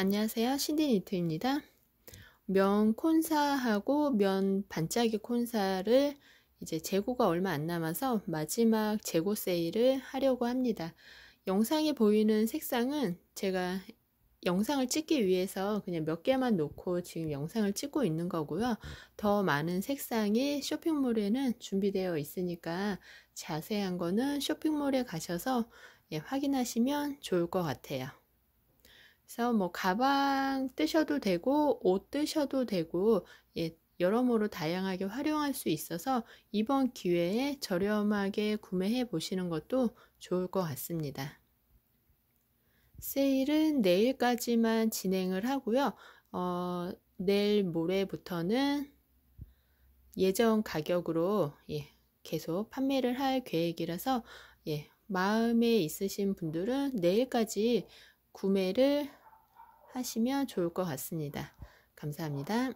안녕하세요. 신디니트입니다. 면 콘사하고 면 반짝이 콘사를 이제 재고가 얼마 안 남아서 마지막 재고 세일을 하려고 합니다. 영상에 보이는 색상은 제가 영상을 찍기 위해서 그냥 몇 개만 놓고 지금 영상을 찍고 있는 거고요. 더 많은 색상이 쇼핑몰에는 준비되어 있으니까 자세한 거는 쇼핑몰에 가셔서 예, 확인하시면 좋을 것 같아요. 그래서 뭐 가방 뜨셔도 되고 옷 뜨셔도 되고 예, 여러모로 다양하게 활용할 수 있어서 이번 기회에 저렴하게 구매해 보시는 것도 좋을 것 같습니다. 세일은 내일까지만 진행을 하고요. 어, 내일 모레부터는 예전 가격으로 예, 계속 판매를 할 계획이라서 예, 마음에 있으신 분들은 내일까지 구매를 하시면 좋을 것 같습니다. 감사합니다.